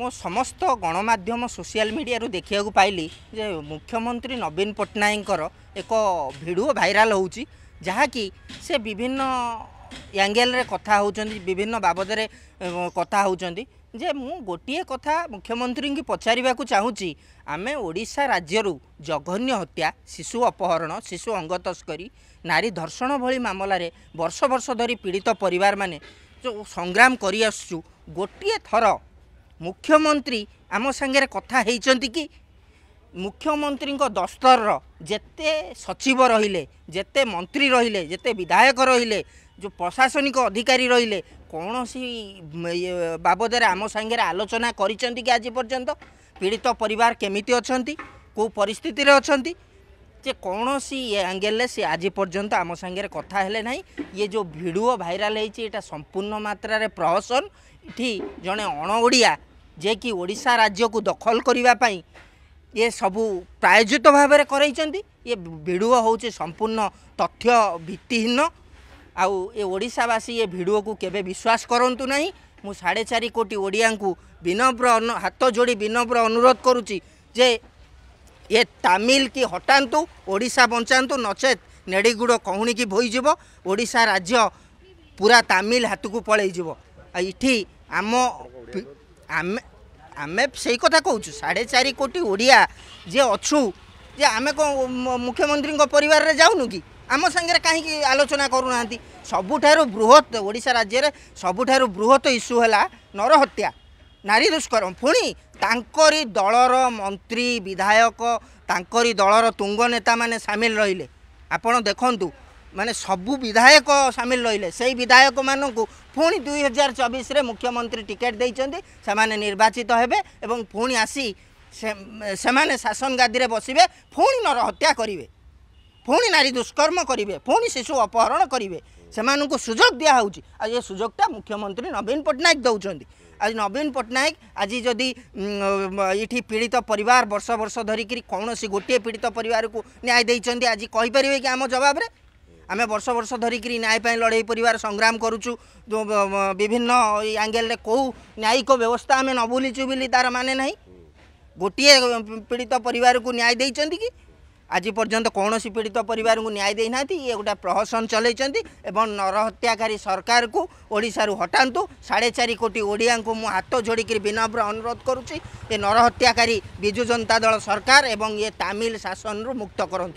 ମୁଁ ସମସ୍ତ ଗଣମାଧ୍ୟମ ସୋସିଆଲ ମିଡ଼ିଆରୁ ଦେଖିବାକୁ ପାଇଲି ଯେ ମୁଖ୍ୟମନ୍ତ୍ରୀ ନବୀନ ପଟ୍ଟନାୟକଙ୍କର ଏକ ଭିଡ଼ିଓ ଭାଇରାଲ ହେଉଛି ଯାହାକି ସେ ବିଭିନ୍ନ ଆଙ୍ଗେଲରେ କଥା ହେଉଛନ୍ତି ବିଭିନ୍ନ ବାବଦରେ କଥା ହେଉଛନ୍ତି ଯେ ମୁଁ ଗୋଟିଏ କଥା ମୁଖ୍ୟମନ୍ତ୍ରୀଙ୍କୁ ପଚାରିବାକୁ ଚାହୁଁଛି ଆମେ ଓଡ଼ିଶା ରାଜ୍ୟରୁ ଜଘନ୍ୟ ହତ୍ୟା ଶିଶୁ ଅପହରଣ ଶିଶୁ ଅଙ୍ଗ ତସ୍କରୀ ନାରୀ ଧର୍ଷଣ ଭଳି ମାମଲାରେ ବର୍ଷ ବର୍ଷ ଧରି ପୀଡ଼ିତ ପରିବାରମାନେ ଯେଉଁ ସଂଗ୍ରାମ କରିଆସୁଛୁ ଗୋଟିଏ ଥର ମୁଖ୍ୟମନ୍ତ୍ରୀ ଆମ ସାଙ୍ଗରେ କଥା ହେଇଛନ୍ତି କି ମୁଖ୍ୟମନ୍ତ୍ରୀଙ୍କ ଦସ୍ତରର ଯେତେ ସଚିବ ରହିଲେ ଯେତେ ମନ୍ତ୍ରୀ ରହିଲେ ଯେତେ ବିଧାୟକ ରହିଲେ ଯେଉଁ ପ୍ରଶାସନିକ ଅଧିକାରୀ ରହିଲେ କୌଣସି ବାବଦରେ ଆମ ସାଙ୍ଗରେ ଆଲୋଚନା କରିଛନ୍ତି କି ଆଜି ପର୍ଯ୍ୟନ୍ତ ପୀଡ଼ିତ ପରିବାର କେମିତି ଅଛନ୍ତି କେଉଁ ପରିସ୍ଥିତିରେ ଅଛନ୍ତି ଯେ କୌଣସି ଆଙ୍ଗେଲରେ ସେ ଆଜି ପର୍ଯ୍ୟନ୍ତ ଆମ ସାଙ୍ଗରେ କଥା ହେଲେ ନାହିଁ ଇଏ ଯେଉଁ ଭିଡ଼ିଓ ଭାଇରାଲ୍ ହେଇଛି ଏଇଟା ସମ୍ପୂର୍ଣ୍ଣ ମାତ୍ରାରେ ପ୍ରହସନ ଏଠି ଜଣେ ଅଣ ଯିଏକି ଓଡ଼ିଶା ରାଜ୍ୟକୁ ଦଖଲ କରିବା ପାଇଁ ଇଏ ସବୁ ପ୍ରାୟୋଜିତ ଭାବରେ କରାଇଛନ୍ତି ଇଏ ଭିଡ଼ୁଅ ହେଉଛି ସମ୍ପୂର୍ଣ୍ଣ ତଥ୍ୟ ଭିତ୍ତିହୀନ ଆଉ ଏ ଓଡ଼ିଶାବାସୀ ଏ ଭିଡ଼ୁଅକୁ କେବେ ବିଶ୍ୱାସ କରନ୍ତୁ ନାହିଁ ମୁଁ ସାଢ଼େ ଚାରି କୋଟି ଓଡ଼ିଆଙ୍କୁ ବିନମ୍ର ହାତ ଯୋଡ଼ି ବିନମ୍ର ଅନୁରୋଧ କରୁଛି ଯେ ଏ ତାମିଲ କି ହଟାନ୍ତୁ ଓଡ଼ିଶା ବଞ୍ଚାନ୍ତୁ ନଚେତ୍ ନେଡ଼ିଗୁଡ଼ କହୁଣିକି ବୋଇଯିବ ଓଡ଼ିଶା ରାଜ୍ୟ ପୁରା ତାମିଲ ହାତକୁ ପଳାଇଯିବ ଆଉ ଏଠି ଆମ ଆମେ ଆମେ ସେଇ କଥା କହୁଛୁ ସାଢ଼େ ଚାରି କୋଟି ଓଡ଼ିଆ ଯିଏ ଅଛୁ ଯେ ଆମେ କ'ଣ ମୁଖ୍ୟମନ୍ତ୍ରୀଙ୍କ ପରିବାରରେ ଯାଉନୁ କି ଆମ ସାଙ୍ଗରେ କାହିଁକି ଆଲୋଚନା କରୁନାହାନ୍ତି ସବୁଠାରୁ ବୃହତ ଓଡ଼ିଶା ରାଜ୍ୟରେ ସବୁଠାରୁ ବୃହତ୍ ଇସ୍ୟୁ ହେଲା ନରହତ୍ୟା ନାରୀ ଦୁଷ୍କର୍ମ ପୁଣି ତାଙ୍କରି ଦଳର ମନ୍ତ୍ରୀ ବିଧାୟକ ତାଙ୍କରି ଦଳର ତୁଙ୍ଗ ନେତାମାନେ ସାମିଲ ରହିଲେ ଆପଣ ଦେଖନ୍ତୁ ମାନେ ସବୁ ବିଧାୟକ ସାମିଲ ରହିଲେ ସେଇ ବିଧାୟକମାନଙ୍କୁ ପୁଣି ଦୁଇ ହଜାର ଚବିଶରେ ମୁଖ୍ୟମନ୍ତ୍ରୀ ଟିକେଟ୍ ଦେଇଛନ୍ତି ସେମାନେ ନିର୍ବାଚିତ ହେବେ ଏବଂ ପୁଣି ଆସି ସେମାନେ ଶାସନ ଗାଦିରେ ବସିବେ ପୁଣି ନର ହତ୍ୟା କରିବେ ପୁଣି ନାରୀ ଦୁଷ୍କର୍ମ କରିବେ ପୁଣି ଶିଶୁ ଅପହରଣ କରିବେ ସେମାନଙ୍କୁ ସୁଯୋଗ ଦିଆହେଉଛି ଆଉ ଏ ସୁଯୋଗଟା ମୁଖ୍ୟମନ୍ତ୍ରୀ ନବୀନ ପଟ୍ଟନାୟକ ଦେଉଛନ୍ତି ଆଜି ନବୀନ ପଟ୍ଟନାୟକ ଆଜି ଯଦି ଏଇଠି ପୀଡ଼ିତ ପରିବାର ବର୍ଷ ବର୍ଷ ଧରିକିରି କୌଣସି ଗୋଟିଏ ପୀଡ଼ିତ ପରିବାରକୁ ନ୍ୟାୟ ଦେଇଛନ୍ତି ଆଜି କହିପାରିବେ କି ଆମ ଜବାବରେ আমি বর্ষ বর্ষ ধরি গিনি আই পায় লড়াই পরিবার সংগ্রাম করুচু যে বিভিন্ন অ্যাঙ্গেল রে কো ন্যায়ক ব্যবস্থা আমি ন বুলি চুবিলি তার মানে নাহি গটিয়ে পীড়িত পরিবার কো ন্যায় দেই চন্দি কি আজি পর্যন্ত কোনসি পীড়িত পরিবার কো ন্যায় দেই নাতি এটা প্রহসন চলি চন্দি এবং নরহত্যাকারী সরকার কো ওড়িশার হটান্তু 4.5 কোটি ওড়িয়া কো মু হাত জোড়িকি বিনা উপর অনুরোধ করুচি যে নরহত্যাকারী বিজু জনতা দল সরকার এবং এ তামিল শাসন ন মুক্ত করন্ত